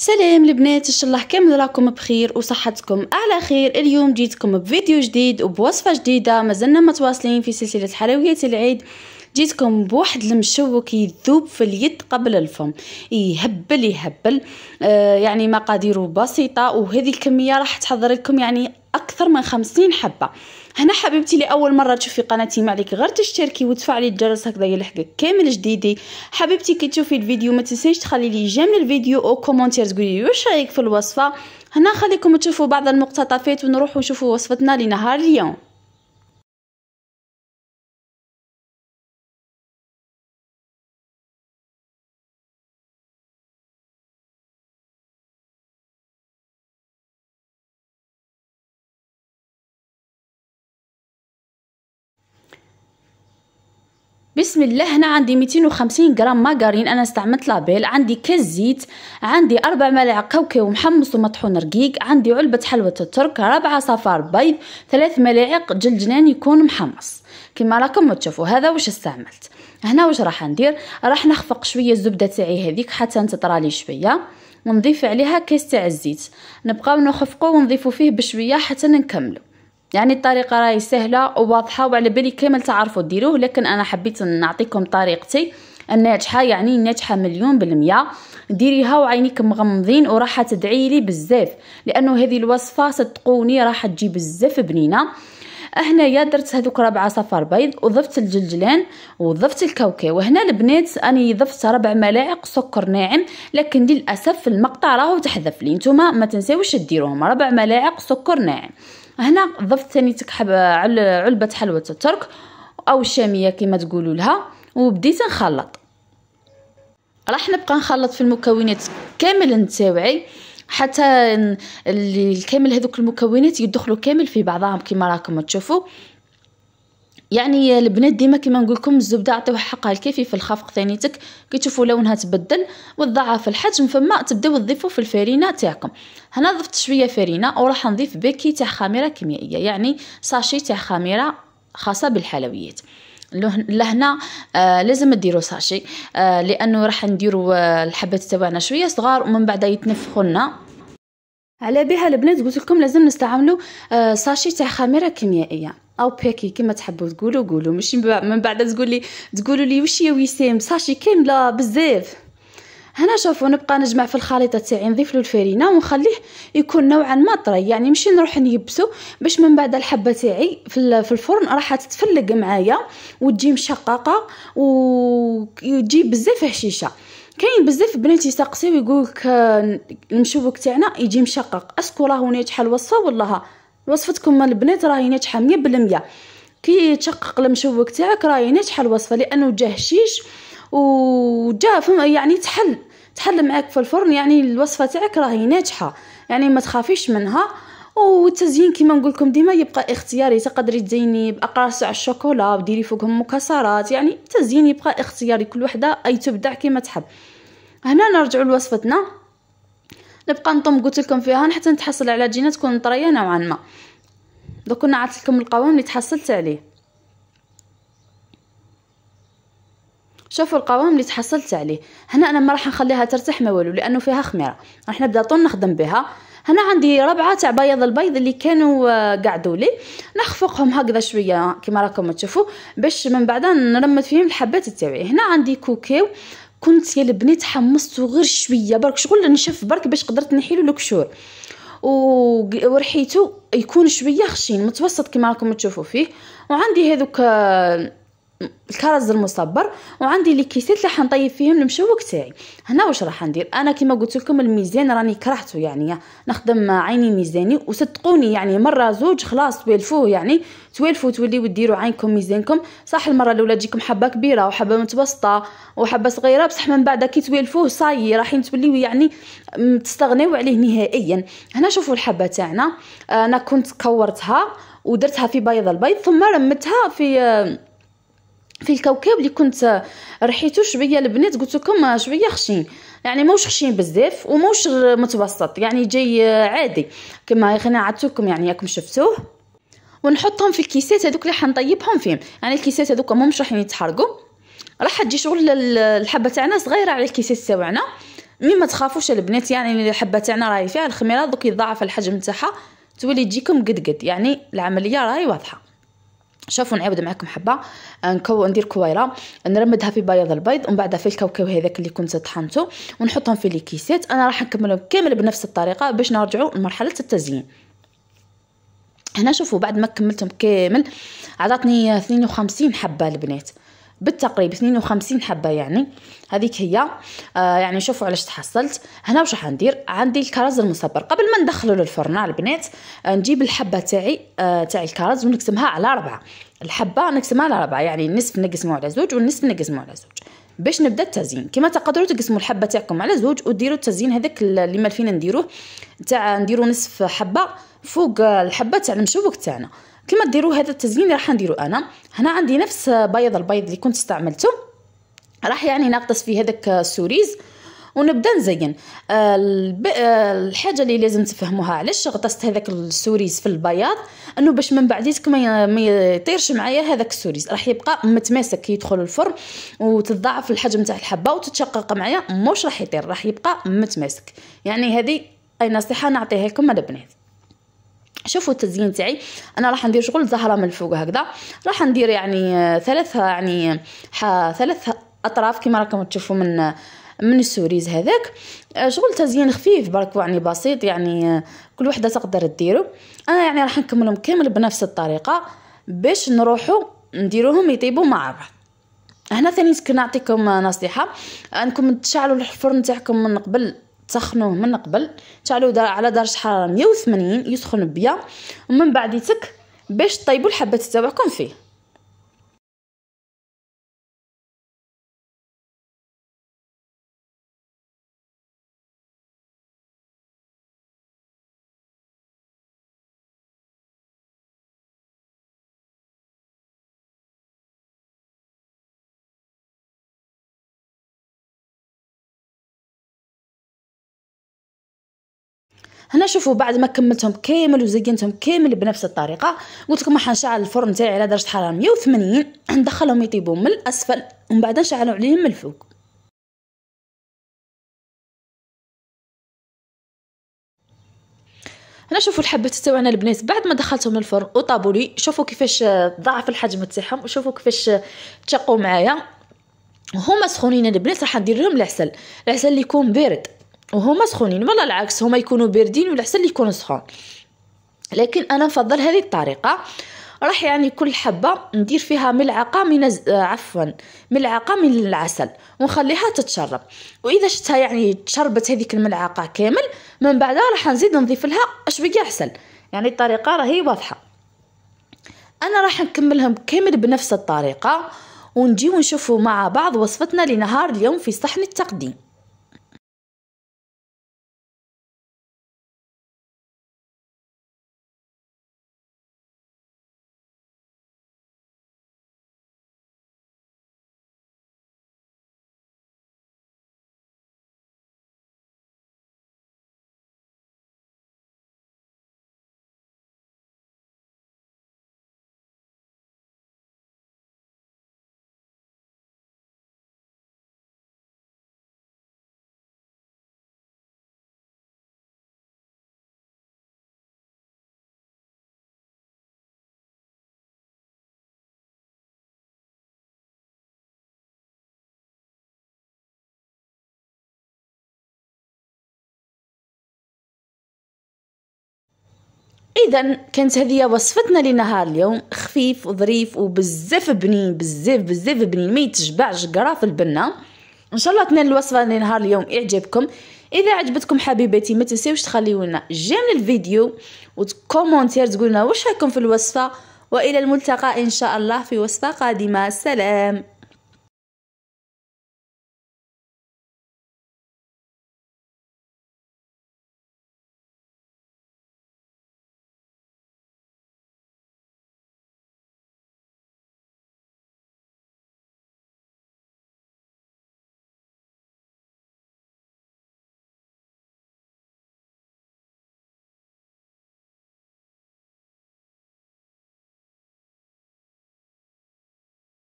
سلام البنات ان شاء الله كامل راكم بخير وصحتكم على خير اليوم جيتكم بفيديو جديد وبوصفه جديده مازلنا متواصلين في سلسله حلويات العيد جيتكم بواحد المشوك يذوب في اليد قبل الفم يهبل يهبل آه يعني مقاديره بسيطه وهذه الكميه راح تحضر لكم يعني اكثر من خمسين حبه هنا حبيبتي لاول مره تشوفي قناتي ما عليك غير تشتركي وتفعلي الجرس هكذا يلحقك كامل جديدي حبيبتي كي تشوفي الفيديو ما تنسيش تخلي لي جيم للفيديو او كومونتير تقولي لي واش رايك في الوصفه هنا خليكم تشوفوا بعض المقتطفات ونروحوا نشوفوا وصفتنا لنهار اليوم بسم الله هنا عندي 250 غرام ماغارين انا استعملت لابيل عندي كاس زيت عندي اربع ملاعق كاوكاو محمص ومطحون رقيق عندي علبه حلوه الترك ربع صفار بيض ثلاث ملاعق جلجنان يكون محمص كما راكم تشوفوا هذا واش استعملت هنا واش راح ندير راح نخفق شويه الزبده تاعي هذيك حتى تطرالي شويه ونضيف عليها كاس تاع الزيت نبقاو نخفقوا ونضيفوا فيه بشويه حتى نكملو يعني الطريقه راهي سهله وواضحه وعلى بالي كامل تعرفوا ديروه لكن انا حبيت نعطيكم طريقتي الناجحه يعني ناجحه مليون بالمية ديريها وعينيك مغمضين وراح تدعي لي بزاف لانه هذه الوصفه صدقوني راح تجي بزاف بنينه يا درت هذوك ربع صفار بيض وضفت الجلجلان وضفت الكاوكاو وهنا البنات اني ضفت ربع ملاعق سكر ناعم لكن للاسف المقطع راهو تحذف لي نتوما ما تنساوش ديروهم ربع ملاعق سكر ناعم هنا ضفت ثاني تكحب علبه حلوه الترك او الشاميه كما تقولوا لها وبديت نخلط راح نبقى نخلط في المكونات كامل نتاوعي حتى كامل هذوك المكونات يدخلوا كامل في بعضهم كما راكم تشوفوا يعني البنات ديما كما نقول لكم الزبده عطيوها حقها الكافي في الخفق ثانيتك كي تشوفوا لونها تبدل وتضاعف الحجم فما تبداو تضيفوا في الفرينه تاعكم هنا ضفت شويه فرينه وراح نضيف بيكي تاع خميره كيميائيه يعني ساشي تاع خميره خاصه بالحلويات لهنا آه لازم ديروا ساشي آه لانه راح نديروا آه، الحبات تاعنا شويه صغار ومن بعد يتنفخوا لنا على بها البنات قلت لكم لازم نستعملوا آه، ساشي تاع خميره كيميائيه او بيكي كما تحبوا تقولوا قولوا ماشي من بعد تقول لي تقولوا لي واش يا وسام ساشي كامله بزاف هنا شوفوا نبقى نجمع في الخليطه تاعي نضيف له الفرينه ونخليه يكون نوعا ما طري يعني ماشي نروح نيبسو باش من بعد الحبه تاعي في الفرن راح تتفلق معايا وتجي مشققه وتجي بزاف هشيشه كاين بزاف بنات يسقسيو يقولك آه، المشوك تاعنا يجي مشقق اسكو راهو ناجحه الوصفه والله وصفتكم البنات راهي ناجحه 100% كي تشقق المشوك تاعك راهي ناجحه الوصفه لانه جا هشيش وجا يعني تحل تحل معاك في الفرن يعني الوصفه تاعك راهي ناجحه يعني ما تخافيش منها والتزيين كما نقول لكم ديما يبقى اختياري تقدري تزيني باقراص على الشوكولا وديري فوقهم مكسرات يعني التزيين يبقى اختياري كل وحده اي تبدع كما تحب هنا نرجعوا لوصفتنا نبقى نطم قلت لكم فيها حتى نتحصل على جينه تكون طريه نوعا ما دوك كنا عطيت لكم القوام اللي تحصلت عليه شوفوا القوام اللي تحصلت عليه هنا انا ما راح نخليها ترتاح ما والو لانه فيها خميره راح نبدا طول نخدم بها هنا عندي ربعه تاع بياض البيض اللي كانوا آه، قعدوا لي نخفقهم هكذا شويه كما راكم تشوفوا باش من بعد نرمد فيهم الحبات تاعي هنا عندي كوكيو كنت يا البني تحمصتو غير شويه برك شغل نشف برك باش قدرت نحيلو الكشور ورحيتو يكون شويه خشين متوسط كما راكم تشوفوا فيه وعندي هذوك آه، الكرز المصبر وعندي لي كيسات اللي حنطيب فيهم المشوك تاعي هنا واش راح ندير انا كيما قلت لكم الميزان راني كرهته يعني نخدم عيني ميزاني وصدقوني يعني مره زوج خلاص توالفوه يعني تولفوا توليو ديروا عينكم ميزانكم صح المره الاولى تجيكم حبه كبيره وحبه متوسطه وحبه صغيره بصح من بعد كي توالفوه صاي راحين توليو يعني تستغناو عليه نهائيا هنا شوفوا الحبه تاعنا آه، انا كنت كورتها ودرتها في بيض البيض ثم رمتها في آه، في الكوكب اللي كنت رحيتو شويه البنات قلت لكم شويه خشين يعني موش خشين بزاف وموش متوسط يعني جاي عادي كما انا عدتكم يعني ياكم شفتوه ونحطهم في الكيسات هذوك اللي حنطيبهم فيهم يعني الكيسات هذوك مش راح يتحرقوا راح تجي شغل الحبه تاعنا صغيره على الكيسات تاعنا مي ما تخافوش البنات يعني الحبه تاعنا راهي فيها الخميره دوك يضاعف الحجم تاعها تولي تجيكم قد قد يعني العمليه راهي واضحه شوفوا نعاود معكم حبه أه، نكو ندير كويره نرمدها في بياض البيض ومن بعد في الكاوكاو هذاك اللي كنت طحنته ونحطهم في لي كيسات انا راح نكملهم كامل بنفس الطريقه باش نرجعوا لمرحله التزيين هنا شوفوا بعد ما كملتهم كامل عطاتني 52 حبه البنات بالتقريب 52 حبه يعني هذيك هي آه يعني شوفوا علاش تحصلت هنا واش راح ندير عندي الكرز المصبر قبل ما ندخلو للفرن البنات آه نجيب الحبه تاعي آه تاع الكرز ونقسمها على ربعه الحبه نقسمها على ربعه يعني النصف نقسمه على زوج والنصف نقسمه على زوج باش نبدا التزيين كما تقدروا تقسموا الحبه تاعكم على زوج وديروا التزيين هذاك اللي مالفين نديروه تاع نديروا نصف حبه فوق آه، الحبه تاع المشوك تاعنا كما ديروا هذا التزيين راح نديرو انا هنا عندي نفس بيض البيض اللي كنت استعملته راح يعني نغطس فيه هذاك السوريز ونبدا نزين آه، آه، الحاجه اللي لازم تفهموها علاش غطست هذاك السوريز في البياض انه باش من بعديتك ما يطيرش معايا هذاك السوريز راح يبقى متماسك يدخل الفرن وتتضاعف الحجم تاع الحبه وتتشقق معايا موش راح يطير راح يبقى متماسك يعني هذه اي نصيحه نعطيها لكم البنات شوفوا التزيين تاعي انا راح ندير شغل زهره من الفوق هكذا راح ندير يعني آه، ثلاث يعني ثلاث اطراف كما راكم تشوفوا من من السوريز هذاك آه، شغل تزيين خفيف برك يعني بسيط يعني آه، كل وحده تقدر ديرو انا يعني راح نكملهم كامل بنفس الطريقه باش نروحوا نديروهم يطيبوا مع بعض هنا ثاني نعطيكم نصيحه انكم تشعلوا الفرن تاعكم من قبل تسخنوه من قبل تشعلوه على درجه حراره 180 يسخن بيا ومن بعد يتك باش طيبوا الحبات تاعكم فيه هنا شوفوا بعد ما كملتهم كامل وزينتهم كامل بنفس الطريقه قلت لكم حنشعل الفرن تاعي على درجه حراره 180 ندخلهم يطيبوا من الاسفل ومن بعد نشعلوا عليهم من الفوق هنا شوفوا الحبات تاعنا البنات بعد ما دخلتهم للفرن وطابوا لي شوفوا كيفاش ضعف الحجم تاعهم وشوفوا كيفاش تشقوا معايا هما سخونين البنات راح ندير لهم العسل العسل اللي يكون بارد وهما سخونين ولا العكس هما يكونوا باردين ولا حسن يكونوا سخون لكن انا نفضل هذه الطريقه راح يعني كل حبه ندير فيها ملعقه من آه، عفوا ملعقه من العسل ونخليها تتشرب واذا شتها يعني تشربت هذيك الملعقه كامل من بعدها راح نزيد نضيف لها شويه عسل يعني الطريقه راهي واضحه انا راح نكملهم كامل بنفس الطريقه ونجي ونشوفوا مع بعض وصفتنا لنهار اليوم في صحن التقديم اذا كانت هذه وصفتنا لنهار اليوم خفيف وظريف وبزاف بنين بزاف بزاف بنين ما يتشبعش قراف في البنه ان شاء الله تنال الوصفه لنهار اليوم اعجابكم اذا عجبتكم حبيباتي ما تنسيوش تخليو لنا جيم للفيديو وتكومونتير تقولنا واش رايكم في الوصفه والى الملتقى ان شاء الله في وصفه قادمه سلام